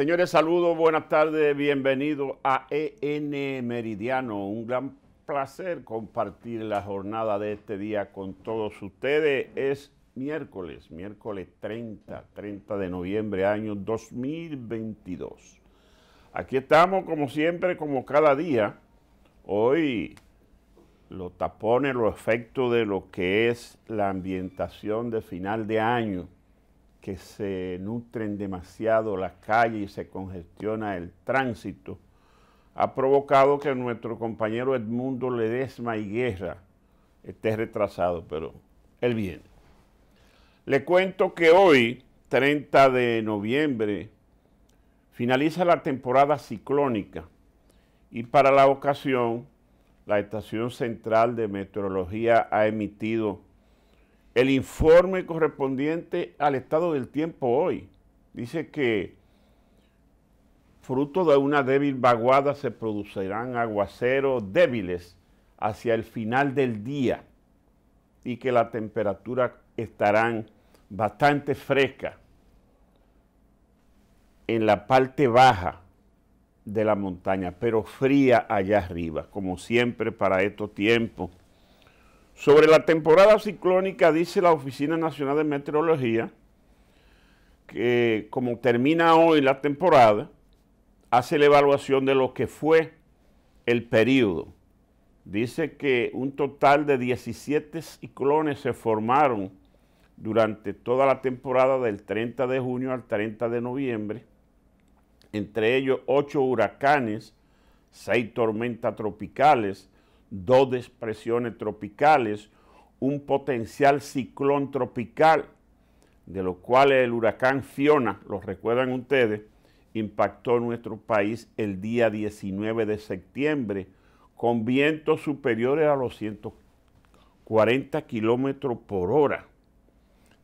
Señores, saludos, buenas tardes, bienvenidos a EN Meridiano. Un gran placer compartir la jornada de este día con todos ustedes. Es miércoles, miércoles 30, 30 de noviembre, año 2022. Aquí estamos como siempre, como cada día. Hoy lo tapone los efectos de lo que es la ambientación de final de año que se nutren demasiado las calles y se congestiona el tránsito, ha provocado que nuestro compañero Edmundo Ledesma y Guerra esté retrasado, pero él viene. Le cuento que hoy, 30 de noviembre, finaliza la temporada ciclónica y para la ocasión la Estación Central de Meteorología ha emitido el informe correspondiente al estado del tiempo hoy. Dice que fruto de una débil vaguada se producirán aguaceros débiles hacia el final del día y que la temperatura estarán bastante fresca en la parte baja de la montaña, pero fría allá arriba, como siempre para estos tiempos sobre la temporada ciclónica dice la Oficina Nacional de Meteorología que como termina hoy la temporada, hace la evaluación de lo que fue el periodo. Dice que un total de 17 ciclones se formaron durante toda la temporada del 30 de junio al 30 de noviembre, entre ellos 8 huracanes, 6 tormentas tropicales, dos depresiones tropicales, un potencial ciclón tropical, de lo cual el huracán Fiona, los recuerdan ustedes, impactó nuestro país el día 19 de septiembre con vientos superiores a los 140 kilómetros por hora.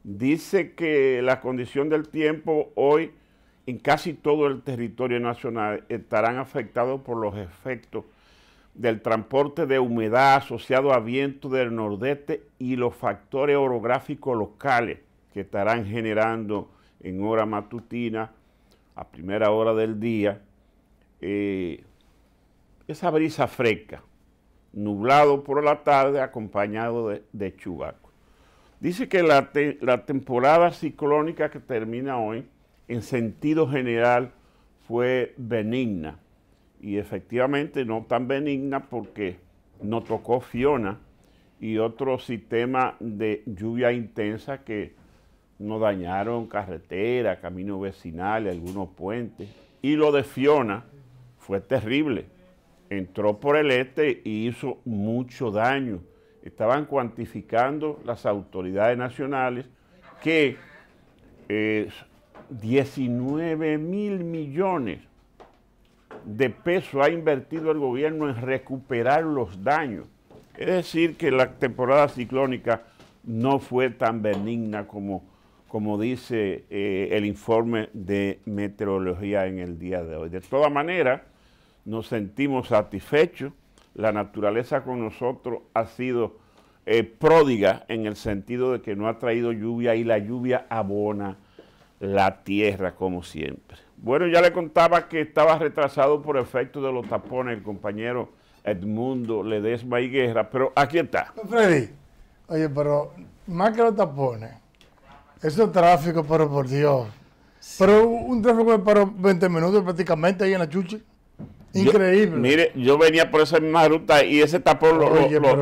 Dice que la condición del tiempo hoy en casi todo el territorio nacional estarán afectados por los efectos del transporte de humedad asociado a viento del nordeste y los factores orográficos locales que estarán generando en hora matutina, a primera hora del día, eh, esa brisa fresca, nublado por la tarde acompañado de, chubaco. Dice que la temporada ciclónica que termina hoy, en sentido general, fue benigna y efectivamente no tan benigna porque no tocó Fiona y otro sistema de lluvia intensa que nos dañaron carretera, caminos vecinales, algunos puentes. Y lo de Fiona fue terrible. Entró por el este y hizo mucho daño. Estaban cuantificando las autoridades nacionales que 19 eh, mil millones de peso ha invertido el gobierno en recuperar los daños. Es decir, que la temporada ciclónica no fue tan benigna como, como dice eh, el informe de meteorología en el día de hoy. De todas maneras, nos sentimos satisfechos. La naturaleza con nosotros ha sido eh, pródiga en el sentido de que no ha traído lluvia y la lluvia abona la tierra como siempre. Bueno, ya le contaba que estaba retrasado por efecto de los tapones el compañero Edmundo Ledesma y Guerra, pero aquí está. Freddy, oye, pero más que los tapones, eso tráfico, pero por Dios. Pero un tráfico para 20 minutos prácticamente ahí en la chuche, Increíble. mire, yo venía por esa misma ruta y ese tapón lo,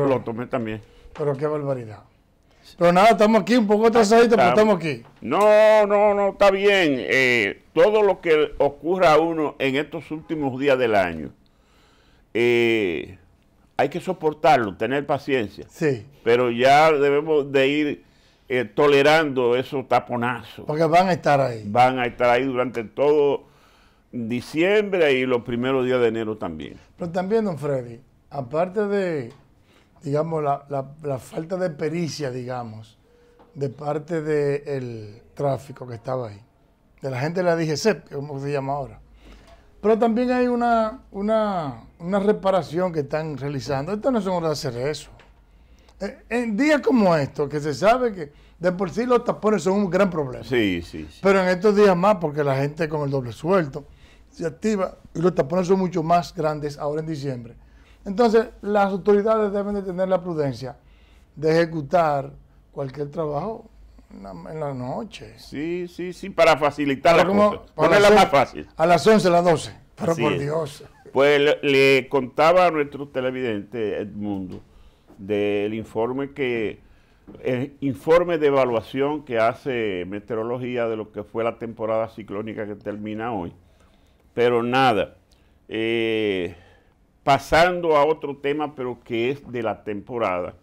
lo tomé también. Pero qué barbaridad. Pero nada, estamos aquí un poco atrasaditos, pero estamos aquí. No, no, no, está bien. Eh, todo lo que ocurra a uno en estos últimos días del año, eh, hay que soportarlo, tener paciencia. Sí. Pero ya debemos de ir eh, tolerando esos taponazos. Porque van a estar ahí. Van a estar ahí durante todo diciembre y los primeros días de enero también. Pero también, don Freddy, aparte de digamos, la, la, falta de pericia, digamos, de parte del tráfico que estaba ahí, de la gente de la DGCEP, que como se llama ahora. Pero también hay una, una, reparación que están realizando. Esto no es hora de hacer eso. Eh, en días como estos, que se sabe que de por sí los tapones son un gran problema. Sí, sí, sí. Pero en estos días más, porque la gente con el doble suelto se activa y los tapones son mucho más grandes ahora en diciembre. Entonces, las autoridades deben de tener la prudencia de ejecutar cualquier trabajo en la noche. Sí, sí, sí, para facilitar la como, cosa. Ponerla más fácil. A las 11, a las 12. Pero por Dios. Pues le, contaba a nuestro televidente Edmundo del informe que informe de evaluación que hace meteorología de lo que fue la temporada ciclónica que termina hoy. Pero nada, eh, Pasando a otro tema, pero que es de la temporada.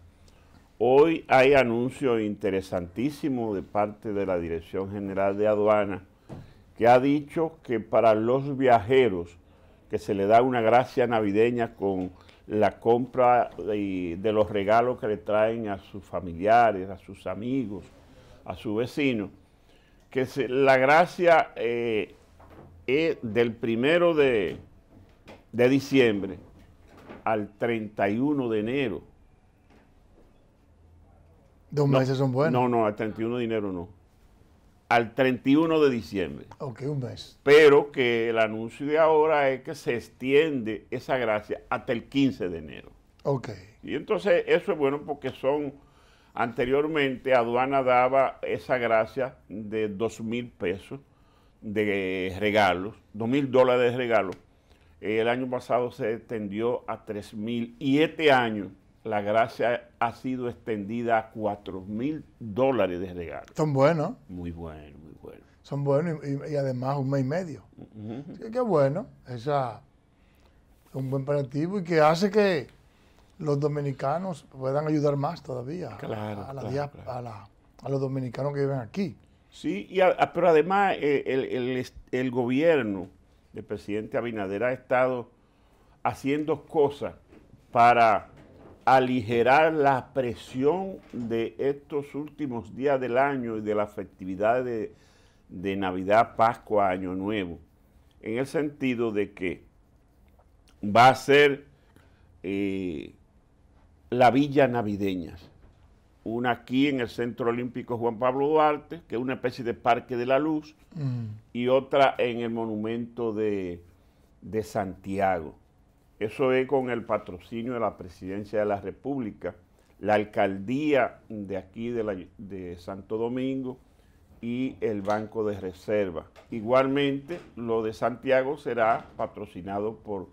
Hoy hay anuncio interesantísimo de parte de la Dirección General de Aduana que ha dicho que para los viajeros que se le da una gracia navideña con la compra de, los regalos que le traen a sus familiares, a sus amigos, a su vecino, que la gracia eh, es del primero de diciembre al 31 de enero. Dos meses son buenos. No, no, al 31 de enero no. Al 31 de diciembre. Ok, un mes. Pero que el anuncio de ahora es que se extiende esa gracia hasta el 15 de enero. Ok. Y entonces eso es bueno porque son, anteriormente aduana daba esa gracia de 2 mil pesos de regalos, 2 mil dólares de regalos eh, el año pasado se extendió a 3.000 y este año la gracia ha sido extendida a 4.000 dólares de regalo. Son buenos. Muy buenos, muy buenos. Son buenos y, además un mes y medio. qué bueno, esa, es un buen operativo y que hace que los dominicanos puedan ayudar más todavía a, los dominicanos que viven aquí. Sí, y pero además eh, el gobierno el presidente Abinader ha estado haciendo cosas para aligerar la presión de estos últimos días del año y de las festividades de, Navidad, Pascua, Año Nuevo, en el sentido de que va a ser eh, la villa navideña una aquí en el Centro Olímpico Juan Pablo Duarte, que es una especie de Parque de la Luz, mm. y otra en el Monumento de, Santiago. Eso es con el patrocinio de la Presidencia de la República, la Alcaldía de aquí de Santo Domingo y el Banco de Reserva. Igualmente, lo de Santiago será patrocinado por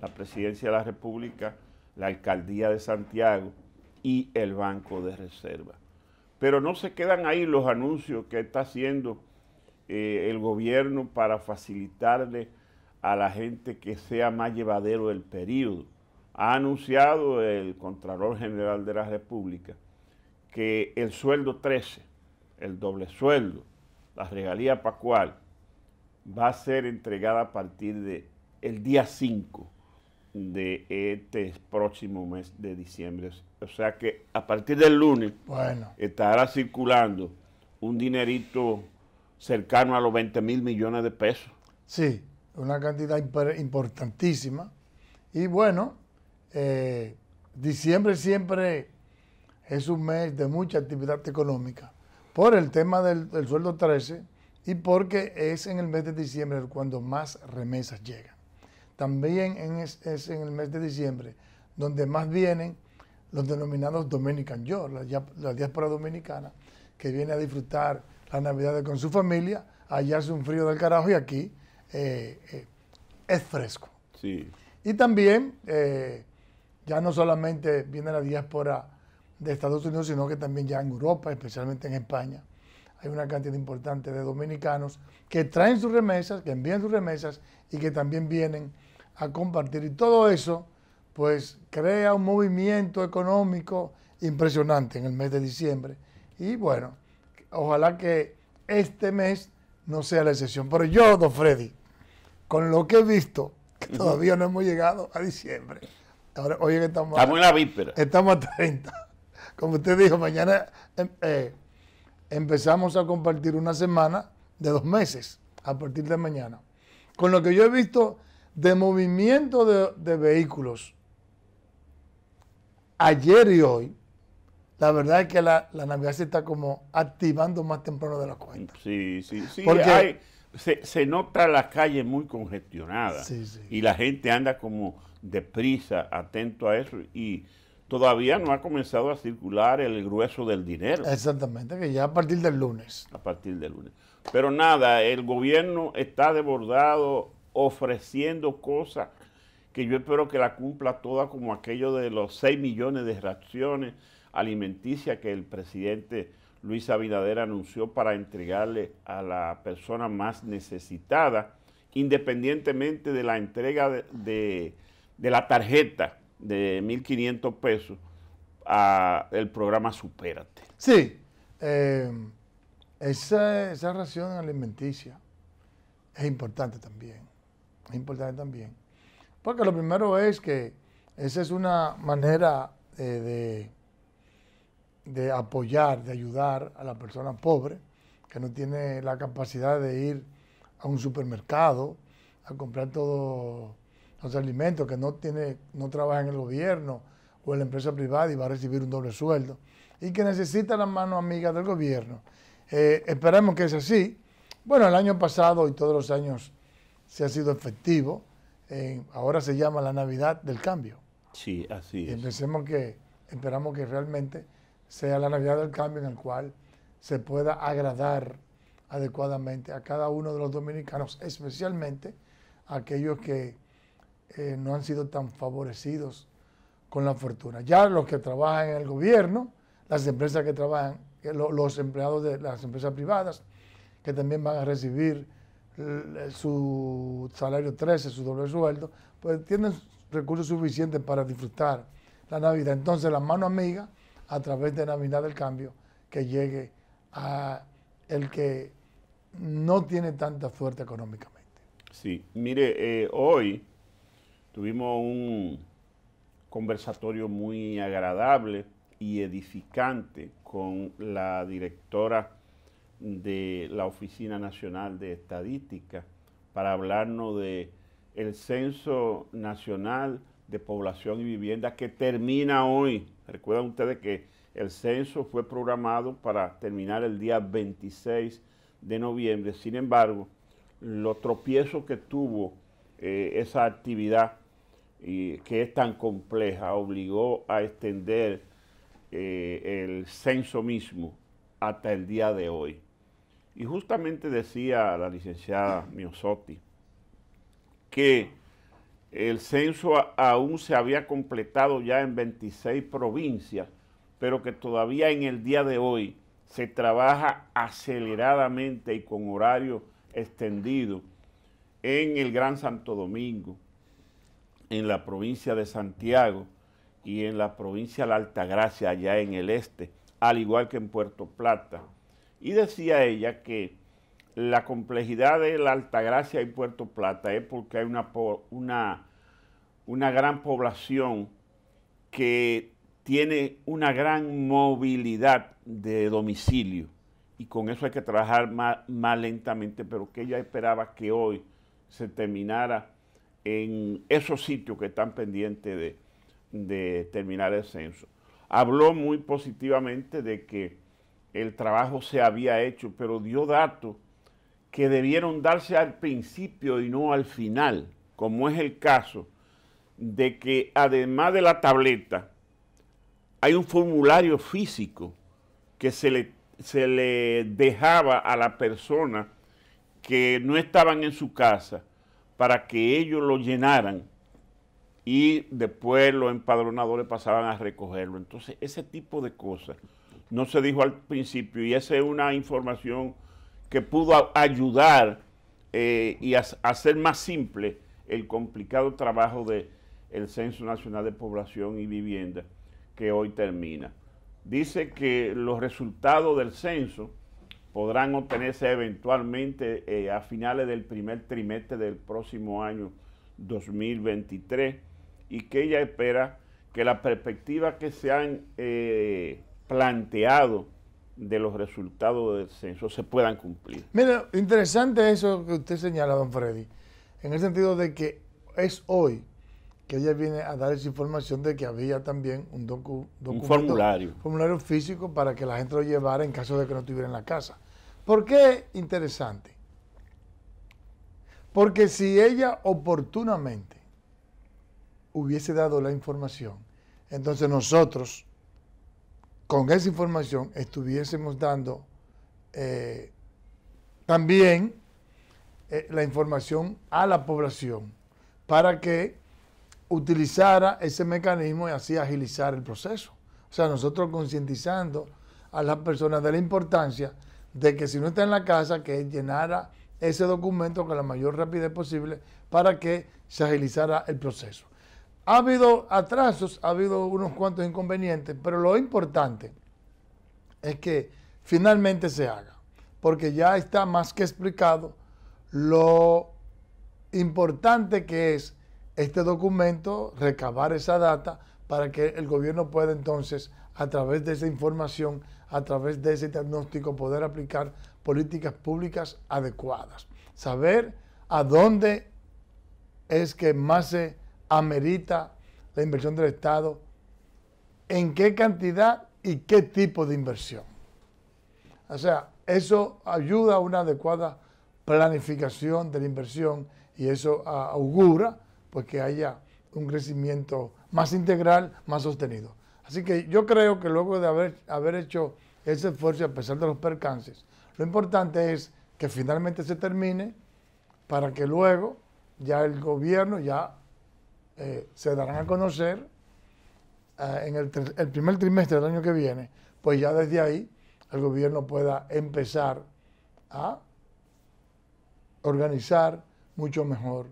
la Presidencia de la República, la Alcaldía de Santiago y el Banco de Reserva. Pero no se quedan ahí los anuncios que está haciendo eh, el gobierno para facilitarle a la gente que sea más llevadero el periodo. Ha anunciado el Contralor General de la República que el sueldo 13, el doble sueldo, la regalía Pascual, va a ser entregada a partir del día 5 de este próximo mes de diciembre o sea que a partir del lunes estará circulando un dinerito cercano a los 20 mil millones de pesos. Sí, una cantidad importantísima. Y bueno, eh, diciembre siempre es un mes de mucha actividad económica por el tema del, sueldo 13 y porque es en el mes de diciembre cuando más remesas llegan. También es en el mes de diciembre donde más vienen los denominados Dominican yo la, diáspora dominicana, que viene a disfrutar la Navidad con su familia, allá hace un frío del carajo y aquí eh, eh, es fresco. Sí. Y también, eh, ya no solamente viene la diáspora de Estados Unidos, sino que también ya en Europa, especialmente en España, hay una cantidad importante de dominicanos que traen sus remesas, que envían sus remesas y que también vienen a compartir. Y todo eso pues crea un movimiento económico impresionante en el mes de diciembre. Y bueno, ojalá que este mes no sea la excepción. Pero yo, don Freddy, con lo que he visto, que todavía no hemos llegado a diciembre. Ahora, estamos... en la víspera. Estamos a 30. Como usted dijo, mañana em, eh, empezamos a compartir una semana de dos meses a partir de mañana. Con lo que yo he visto de movimiento de vehículos ayer y hoy, la verdad es que la, Navidad se está como activando más temprano de la cuenta. Sí, sí, sí. Porque se, nota la calle muy congestionada. sí, sí. y la gente anda como deprisa, atento a eso y todavía no ha comenzado a circular el grueso del dinero. Exactamente, que ya a partir del lunes. A partir del lunes. Pero nada, el gobierno está desbordado ofreciendo cosas que yo espero que la cumpla toda como aquello de los 6 millones de raciones alimenticias que el presidente Luis Abinader anunció para entregarle a la persona más necesitada, independientemente de la entrega de, la tarjeta de 1.500 pesos al programa Supérate. Sí, eh, esa, esa ración alimenticia es importante también, es importante también porque lo primero es que esa es una manera eh, de, de, apoyar, de ayudar a la persona pobre que no tiene la capacidad de ir a un supermercado a comprar todos los alimentos, que no, tiene, no trabaja en el gobierno o en la empresa privada y va a recibir un doble sueldo, y que necesita las mano amiga del gobierno. Eh, esperemos que es así. Bueno, el año pasado y todos los años se ha sido efectivo ahora se llama la Navidad del Cambio. Sí, así es. Y empecemos que, esperamos que realmente sea la Navidad del Cambio en el cual se pueda agradar adecuadamente a cada uno de los dominicanos, especialmente a aquellos que eh, no han sido tan favorecidos con la fortuna. Ya los que trabajan en el gobierno, las empresas que trabajan, eh, los empleados de las empresas privadas, que también van a recibir su salario 13, su doble sueldo, pues tienen recursos suficientes para disfrutar la Navidad. Entonces, la mano amiga, a través de Navidad del Cambio, que llegue a el que no tiene tanta suerte económicamente. Sí, mire, eh, hoy tuvimos un conversatorio muy agradable y edificante con la directora de la Oficina Nacional de Estadística para hablarnos de el Censo Nacional de Población y Vivienda que termina hoy. Recuerdan ustedes que el censo fue programado para terminar el día 26 de noviembre. Sin embargo, los tropiezos que tuvo eh, esa actividad y que es tan compleja obligó a extender eh, el censo mismo hasta el día de hoy. Y justamente decía la licenciada Miosotti que el censo aún se había completado ya en 26 provincias, pero que todavía en el día de hoy se trabaja aceleradamente y con horario extendido en el Gran Santo Domingo, en la provincia de Santiago y en la provincia de la Altagracia, allá en el este, al igual que en Puerto Plata. Y decía ella que la complejidad de la Altagracia y Puerto Plata es porque hay una, una, una gran población que tiene una gran movilidad de domicilio y con eso hay que trabajar más, más lentamente, pero que ella esperaba que hoy se terminara en esos sitios que están pendientes de, de terminar el censo. Habló muy positivamente de que el trabajo se había hecho, pero dio datos que debieron darse al principio y no al final, como es el caso de que además de la tableta, hay un formulario físico que se le, se le dejaba a la persona que no estaban en su casa para que ellos lo llenaran y después los empadronadores pasaban a recogerlo. Entonces, ese tipo de cosas no se dijo al principio y esa es una información que pudo ayudar eh, y hacer más simple el complicado trabajo del Censo Nacional de Población y Vivienda que hoy termina. Dice que los resultados del censo podrán obtenerse eventualmente eh, a finales del primer trimestre del próximo año 2023 y que ella espera que las perspectivas que se han eh, planteado de los resultados del censo se puedan cumplir. Mira, interesante eso que usted señala, don Freddy, en el sentido de que es hoy que ella viene a dar esa información de que había también un, documento, un formulario. formulario físico para que la gente lo llevara en caso de que no estuviera en la casa. ¿Por qué interesante? Porque si ella oportunamente hubiese dado la información, entonces nosotros con esa información estuviésemos dando eh, también eh, la información a la población para que utilizara ese mecanismo y así agilizar el proceso. O sea, nosotros concientizando a las personas de la importancia de que si no está en la casa, que llenara ese documento con la mayor rapidez posible para que se agilizara el proceso. Ha habido atrasos, ha habido unos cuantos inconvenientes, pero lo importante es que finalmente se haga, porque ya está más que explicado lo importante que es este documento, recabar esa data para que el gobierno pueda entonces, a través de esa información, a través de ese diagnóstico, poder aplicar políticas públicas adecuadas. Saber a dónde es que más se amerita la inversión del Estado, en qué cantidad y qué tipo de inversión. O sea, eso ayuda a una adecuada planificación de la inversión y eso augura pues, que haya un crecimiento más integral, más sostenido. Así que yo creo que luego de haber, haber hecho ese esfuerzo, a pesar de los percances, lo importante es que finalmente se termine para que luego ya el gobierno, ya eh, se darán a conocer eh, en el, primer trimestre del año que viene, pues ya desde ahí el gobierno pueda empezar a organizar mucho mejor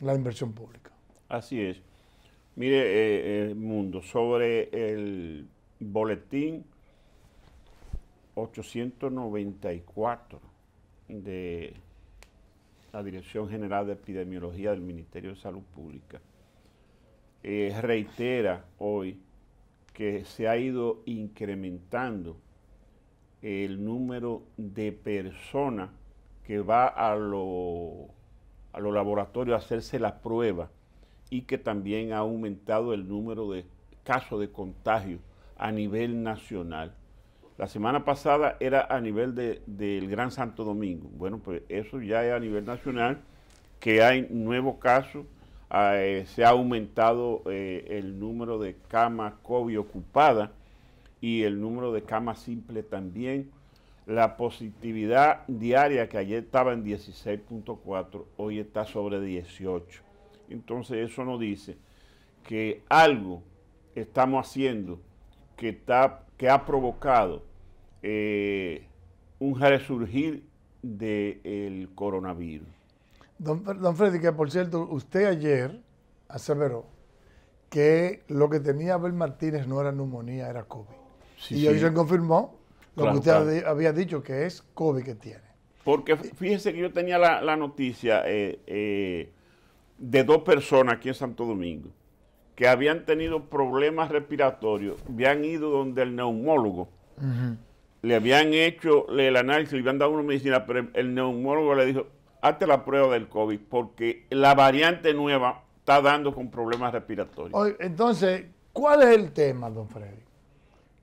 la inversión pública. Así es. Mire, eh, Mundo, sobre el boletín 894 de la Dirección General de Epidemiología del Ministerio de Salud Pública. Eh, reitera hoy que se ha ido incrementando el número de personas que va a, a los laboratorios a hacerse la prueba y que también ha aumentado el número de casos de contagio a nivel nacional. La semana pasada era a nivel del Gran Santo Domingo. Bueno, pues eso ya es a nivel nacional, que hay nuevos casos eh, se ha aumentado eh, el número de camas COVID ocupadas y el número de camas simples también. La positividad diaria que ayer estaba en 16.4, hoy está sobre 18. Entonces eso nos dice que algo estamos haciendo que, está, que ha provocado eh, un resurgir del coronavirus. Don, Freddy, que por cierto, usted ayer aseveró que lo que tenía Abel Martínez no era neumonía, era COVID. Sí, y hoy se confirmó lo que usted había dicho, que es COVID que tiene. Porque fíjese que yo tenía la, noticia eh, eh, de dos personas aquí en Santo Domingo que habían tenido problemas respiratorios, habían ido donde el neumólogo, le habían hecho el análisis, le habían dado una medicina, pero el neumólogo le dijo, hazte la prueba del COVID, porque la variante nueva está dando con problemas respiratorios. Entonces, ¿cuál es el tema, don Freddy?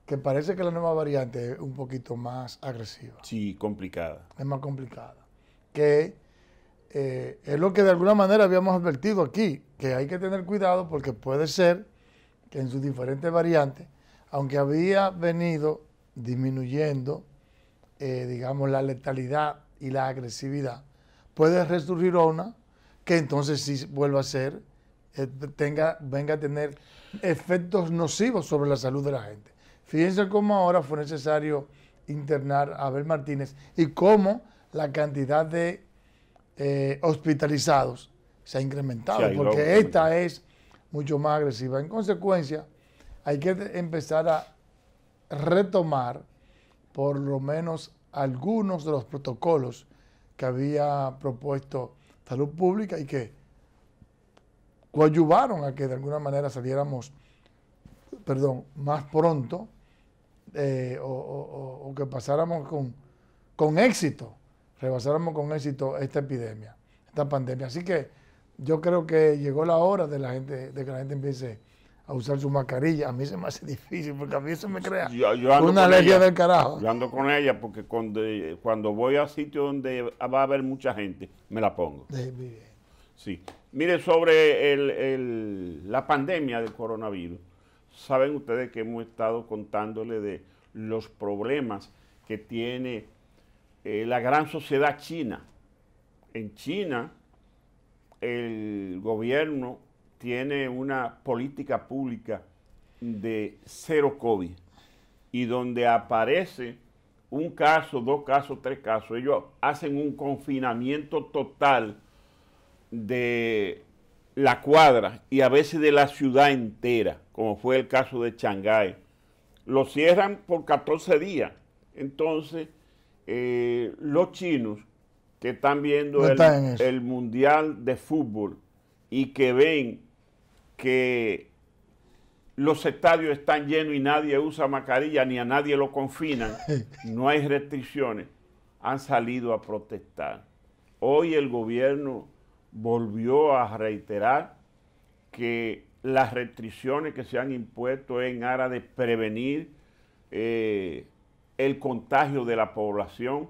Que parece que la nueva variante es un poquito más agresiva. Sí, complicada. Es más complicada. Que eh, es lo que de alguna manera habíamos advertido aquí, que hay que tener cuidado porque puede ser que en sus diferentes variantes, aunque había venido disminuyendo, eh, digamos, la letalidad y la agresividad, puede resurgir una que entonces si vuelva a ser, eh, tenga, venga a tener efectos nocivos sobre la salud de la gente. Fíjense cómo ahora fue necesario internar a Abel Martínez y cómo la cantidad de eh, hospitalizados se ha incrementado, porque esta es mucho más agresiva. En consecuencia, hay que empezar a retomar por lo menos algunos de los protocolos que había propuesto Salud Pública y que coadyuvaron a que de alguna manera saliéramos, perdón, más pronto eh, o, que pasáramos con, éxito, rebasáramos con éxito esta epidemia, esta pandemia. Así que yo creo que llegó la hora de, la gente, de que la gente empiece a usar su mascarilla. A mí se me hace difícil porque a mí eso me crea una alergia del carajo. Yo ando con ella porque cuando, cuando voy a sitio donde va a haber mucha gente, me la pongo. Sí, Mire, sobre la pandemia del coronavirus, saben ustedes que hemos estado contándole de los problemas que tiene eh, la gran sociedad china. En China, el gobierno tiene una política pública de cero COVID y donde aparece un caso, dos casos, tres casos, ellos hacen un confinamiento total de la cuadra y a veces de la ciudad entera, como fue el caso de Shanghái. Lo cierran por 14 días. Entonces, eh, los chinos que están viendo el mundial de fútbol y que ven que los estadios están llenos y nadie usa mascarilla ni a nadie lo confinan, no hay restricciones, han salido a protestar. Hoy el gobierno volvió a reiterar que las restricciones que se han impuesto en aras de prevenir eh, el contagio de la población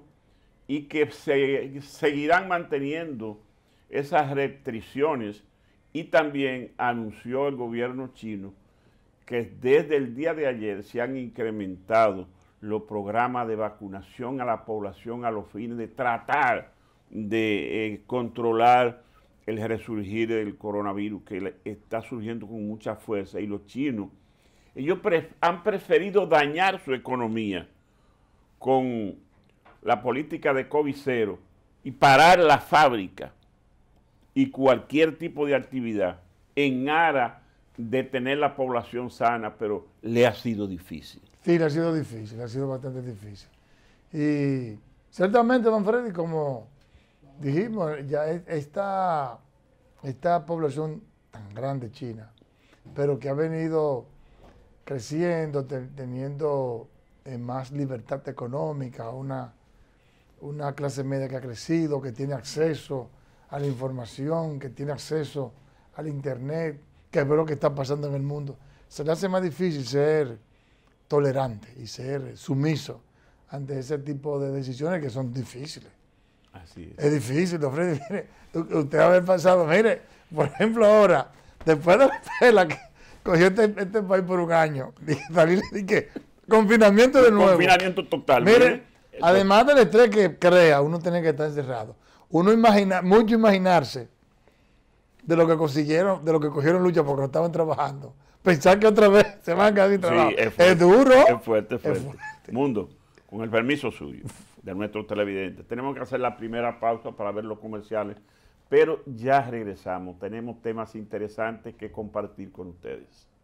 y que se seguirán manteniendo esas restricciones y también anunció el gobierno chino que desde el día de ayer se han incrementado los programas de vacunación a la población a los fines de tratar de eh, controlar el resurgir del coronavirus que está surgiendo con mucha fuerza y los chinos, ellos han preferido dañar su economía con la política de COVID-0 y parar la fábrica y cualquier tipo de actividad en aras de tener la población sana, pero le ha sido difícil. Sí, le ha sido difícil, le ha sido bastante difícil. Y ciertamente, don Freddy, como dijimos, ya esta, esta población tan grande, China, pero que ha venido creciendo, teniendo eh, más libertad económica, una, una clase media que ha crecido, que tiene acceso a la información, que tiene acceso al Internet, que ve lo que está pasando en el mundo, se le hace más difícil ser tolerante y ser sumiso ante ese tipo de decisiones que son difíciles. Así es. Es difícil, don Freddy. Mire, usted haber pasado, mire, por ejemplo, ahora, después de la que cogió este, este, país por un año, y que confinamiento de nuevo. Confinamiento total. además del estrés que crea, uno tiene que estar encerrado uno imagina, mucho imaginarse de lo que consiguieron, de lo que cogieron lucha porque no estaban trabajando. Pensar que otra vez se van a quedar sin trabajo. es, duro. fuerte, es fuerte. Es fuerte. Mundo, con el permiso suyo, de nuestros televidentes, tenemos que hacer la primera pausa para ver los comerciales, pero ya regresamos. Tenemos temas interesantes que compartir con ustedes.